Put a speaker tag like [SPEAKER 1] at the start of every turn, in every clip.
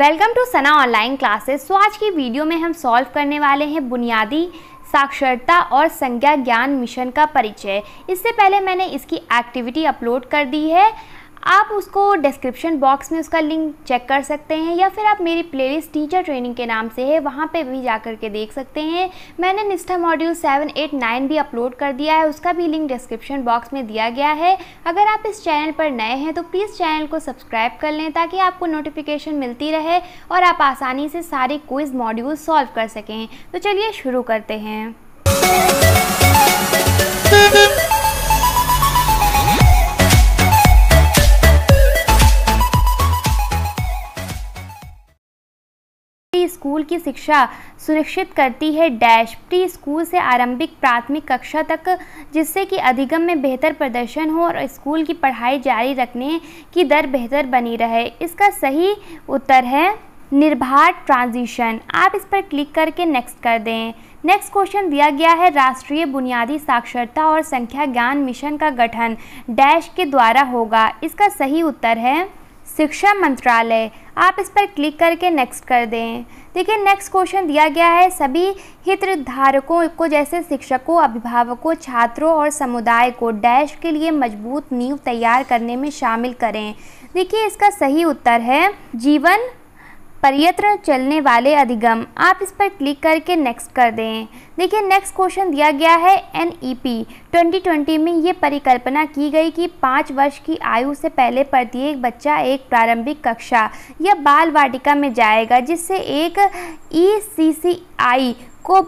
[SPEAKER 1] Welcome to Sana online classes so आज की video में हम सॉल्व करने वाले हैं बुनियादी साक्षरता और संज्ञा ज्ञान मिशन का परिचय इससे पहले मैंने इसकी एक्टिविटी अपलोड कर दी है आप उसको डिस्क्रिप्शन बॉक्स में उसका लिंक चेक कर सकते हैं या फिर आप मेरी प्लेलिस्ट टीचर ट्रेनिंग के नाम से है वहाँ पे भी जा कर के देख सकते हैं मैंने Nishtha module seven eight nine भी अपलोड कर दिया है उसका भी लिंक डिस्क्रिप्शन बॉक्स में दिया गया है अगर आप इस चैनल पर नए हैं तो प्लीज़ चैनल को सब्सक्राइब कर लें ताकि आपको नोटिफिकेशन मिलती रहे और आप आसानी से सारे क्विज़ मॉड्यूल सॉल्व कर सकें तो चलिए शुरू करते हैं स्कूल की शिक्षा सुनिश्चित करती है डैश प्री स्कूल से आरंभिक प्राथमिक कक्षा तक जिससे कि अधिगम में बेहतर प्रदर्शन हो और स्कूल की पढ़ाई जारी रखने की दर बेहतर बनी रहे इसका सही उत्तर है निर्भर ट्रांजिशन आप इस पर क्लिक करके नेक्स्ट कर दें नेक्स्ट क्वेश्चन दिया गया है राष्ट्रीय बुनियादी साक्षरता और संख्या ज्ञान मिशन का गठन डैश के द्वारा होगा इसका सही उत्तर है शिक्षा मंत्रालय आप इस पर क्लिक करके नेक्स्ट कर दें देखिए नेक्स्ट क्वेश्चन दिया गया है सभी हितधारकों को जैसे शिक्षकों अभिभावकों छात्रों और समुदाय को डैश के लिए मजबूत नींव तैयार करने में शामिल करें देखिए इसका सही उत्तर है जीवन पर्यटन चलने वाले अधिगम आप इस पर क्लिक करके नेक्स्ट कर दें देखिए नेक्स्ट क्वेश्चन दिया गया है एन ई पी 2020 में ये परिकल्पना की गई कि पाँच वर्ष की आयु से पहले प्रत्येक बच्चा एक प्रारंभिक कक्षा या बाल वाटिका में जाएगा जिससे एक ई सी सी आई को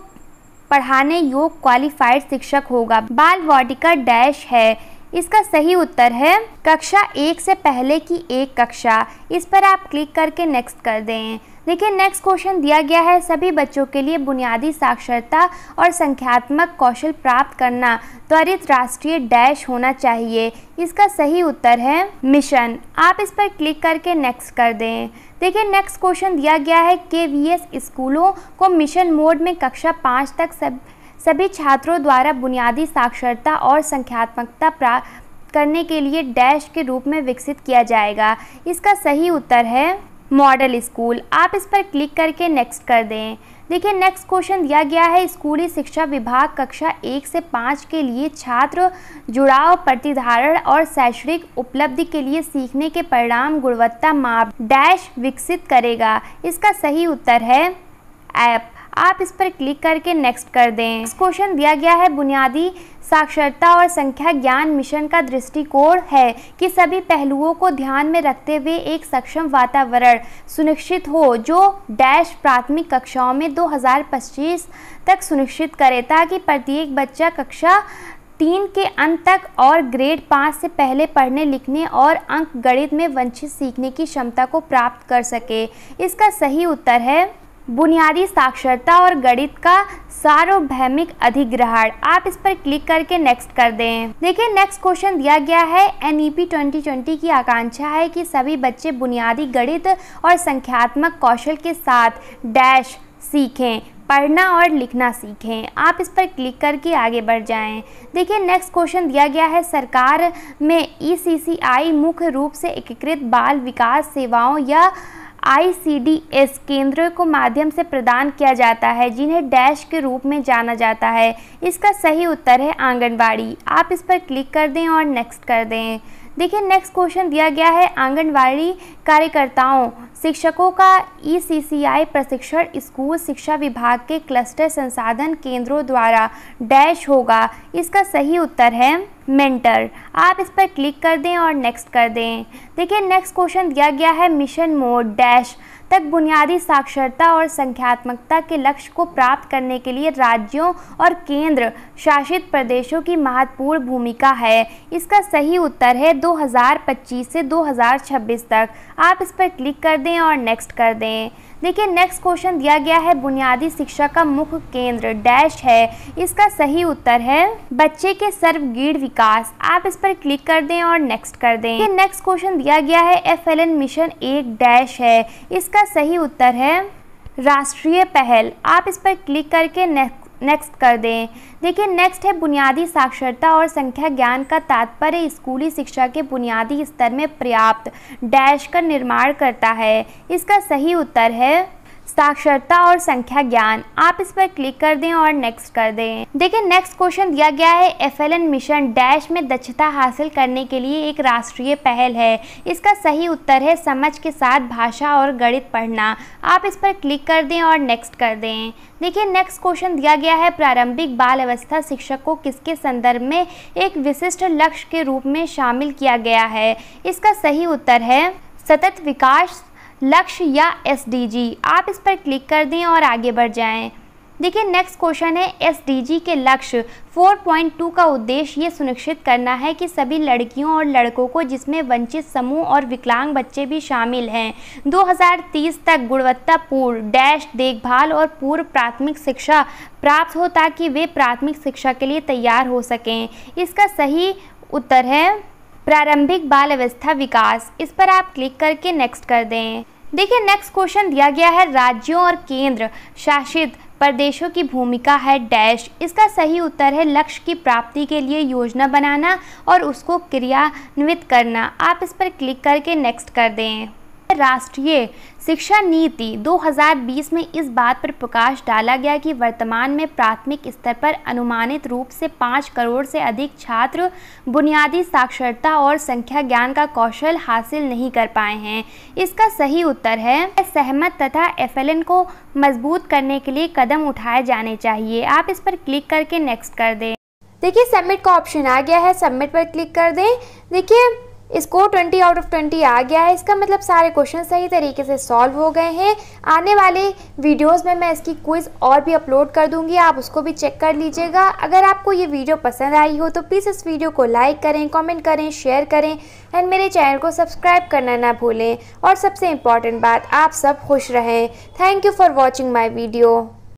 [SPEAKER 1] पढ़ाने योग्य क्वालिफाइड शिक्षक होगा बाल वाटिका डैश है इसका सही उत्तर है कक्षा एक से पहले की एक कक्षा इस पर आप क्लिक करके नेक्स्ट कर दें देखिए नेक्स्ट क्वेश्चन दिया गया है सभी बच्चों के लिए बुनियादी साक्षरता और संख्यात्मक कौशल प्राप्त करना त्वरित राष्ट्रीय डैश होना चाहिए इसका सही उत्तर है मिशन आप इस पर क्लिक करके नेक्स्ट कर दें देखिए नेक्स्ट क्वेश्चन दिया गया है के स्कूलों को मिशन मोड में कक्षा पाँच तक सब सभी छात्रों द्वारा बुनियादी साक्षरता और संख्यात्मकता प्राप्त करने के लिए डैश के रूप में विकसित किया जाएगा इसका सही उत्तर है मॉडल स्कूल आप इस पर क्लिक करके नेक्स्ट कर दें देखिए नेक्स्ट क्वेश्चन दिया गया है स्कूली शिक्षा विभाग कक्षा एक से पाँच के लिए छात्र जुड़ाव प्रतिधारण और शैक्षणिक उपलब्धि के लिए सीखने के परिणाम गुणवत्ता माप डैश विकसित करेगा इसका सही उत्तर है ऐप आप इस पर क्लिक करके नेक्स्ट कर दें इस क्वेश्चन दिया गया है बुनियादी साक्षरता और संख्या ज्ञान मिशन का दृष्टिकोण है कि सभी पहलुओं को ध्यान में रखते हुए एक सक्षम वातावरण सुनिश्चित हो जो डैश प्राथमिक कक्षाओं में 2025 तक सुनिश्चित करे ताकि प्रत्येक बच्चा कक्षा तीन के अंत तक और ग्रेड पाँच से पहले पढ़ने लिखने और अंक गणित में वंचित सीखने की क्षमता को प्राप्त कर सके इसका सही उत्तर है बुनियादी साक्षरता और गणित का सार्वभौमिक अधिग्रहण आप इस पर क्लिक करके नेक्स्ट कर दें देखिए नेक्स्ट क्वेश्चन दिया गया है N E P twenty twenty की आकांक्षा है कि सभी बच्चे बुनियादी गणित और संख्यात्मक कौशल के साथ डैश सीखें पढ़ना और लिखना सीखें आप इस पर क्लिक करके आगे बढ़ जाएं देखिए नेक्स्ट क्वेश्चन दिया गया है सरकार में ई e मुख्य रूप से एकीकृत बाल विकास सेवाओं या आईसीडीएस केंद्रों को माध्यम से प्रदान किया जाता है जिन्हें डैश के रूप में जाना जाता है इसका सही उत्तर है आंगनबाड़ी आप इस पर क्लिक कर दें और नेक्स्ट कर दें देखिए नेक्स्ट क्वेश्चन दिया गया है आंगनबाड़ी कार्यकर्ताओं शिक्षकों का ईसीसीआई e प्रशिक्षण स्कूल शिक्षा विभाग के क्लस्टर संसाधन केंद्रों द्वारा डैश होगा इसका सही उत्तर है मेंटर आप इस पर क्लिक कर दें और नेक्स्ट कर दें देखिए नेक्स्ट क्वेश्चन दिया गया है मिशन मोड डैश तक बुनियादी साक्षरता और संख्यात्मकता के लक्ष्य को प्राप्त करने के लिए राज्यों और केंद्र शासित प्रदेशों की महत्वपूर्ण भूमिका है इसका सही उत्तर है 2025 से 2026 तक आप इस पर क्लिक कर दें और नेक्स्ट कर दें देखिए नेक्स्ट क्वेश्चन दिया गया है बुनियादी शिक्षा का मुख्य केंद्र डैश है इसका सही उत्तर है बच्चे के सर्वगीण विकास आप इस पर क्लिक कर दें और नेक्स्ट कर दें नेक्स्ट क्वेश्चन दिया गया है एफ एल एन मिशन एक डैश है इसका सही उत्तर है राष्ट्रीय पहल आप इस पर क्लिक करके नेक्स्ट नेक्स्ट कर दें देखिए नेक्स्ट है बुनियादी साक्षरता और संख्या ज्ञान का तात्पर्य स्कूली शिक्षा के बुनियादी स्तर में पर्याप्त डैश का निर्माण करता है इसका सही उत्तर है साक्षरता और संख्या ज्ञान आप इस पर क्लिक कर दें और नेक्स्ट कर दें देखिए नेक्स्ट क्वेश्चन दिया गया है एफ मिशन डैश में दक्षता हासिल करने के लिए एक राष्ट्रीय पहल है इसका सही उत्तर है समझ के साथ भाषा और गणित पढ़ना आप इस पर क्लिक कर दें और नेक्स्ट कर दें देखिए नेक्स्ट क्वेश्चन दिया गया है प्रारंभिक बाल अवस्था शिक्षक को किसके संदर्भ में एक विशिष्ट लक्ष्य के रूप में शामिल किया गया है इसका सही उत्तर है सतत विकास लक्ष्य या एस आप इस पर क्लिक कर दें और आगे बढ़ जाएं। देखिए नेक्स्ट क्वेश्चन है एस के लक्ष्य 4.2 का उद्देश्य ये सुनिश्चित करना है कि सभी लड़कियों और लड़कों को जिसमें वंचित समूह और विकलांग बच्चे भी शामिल हैं 2030 तक गुणवत्तापूर्ण डैश देखभाल और पूर्व प्राथमिक शिक्षा प्राप्त हो ताकि वे प्राथमिक शिक्षा के लिए तैयार हो सकें इसका सही उत्तर है प्रारंभिक बाल अवस्था विकास इस पर आप क्लिक करके नेक्स्ट कर दें देखिए नेक्स्ट क्वेश्चन दिया गया है राज्यों और केंद्र शासित प्रदेशों की भूमिका है डैश इसका सही उत्तर है लक्ष्य की प्राप्ति के लिए योजना बनाना और उसको क्रियान्वित करना आप इस पर क्लिक करके नेक्स्ट कर दें राष्ट्रीय शिक्षा नीति 2020 में इस बात पर प्रकाश डाला गया कि वर्तमान में प्राथमिक स्तर पर अनुमानित रूप से पाँच करोड़ से अधिक छात्र बुनियादी साक्षरता और संख्या ज्ञान का कौशल हासिल नहीं कर पाए हैं इसका सही उत्तर है सहमत तथा एफ को मजबूत करने के लिए कदम उठाए जाने चाहिए आप इस पर क्लिक करके नेक्स्ट कर दें देखिए सबमिट का ऑप्शन आ गया है सबमिट पर क्लिक कर दें देखिए इसको 20 आउट ऑफ 20 आ गया है इसका मतलब सारे क्वेश्चन सही तरीके से सॉल्व हो गए हैं आने वाले वीडियोस में मैं इसकी क्विज़ और भी अपलोड कर दूंगी आप उसको भी चेक कर लीजिएगा अगर आपको ये वीडियो पसंद आई हो तो प्लीज़ इस वीडियो को लाइक करें कमेंट करें शेयर करें एंड मेरे चैनल को सब्सक्राइब करना ना भूलें और सबसे इम्पॉर्टेंट बात आप सब खुश रहें thank you for watching my video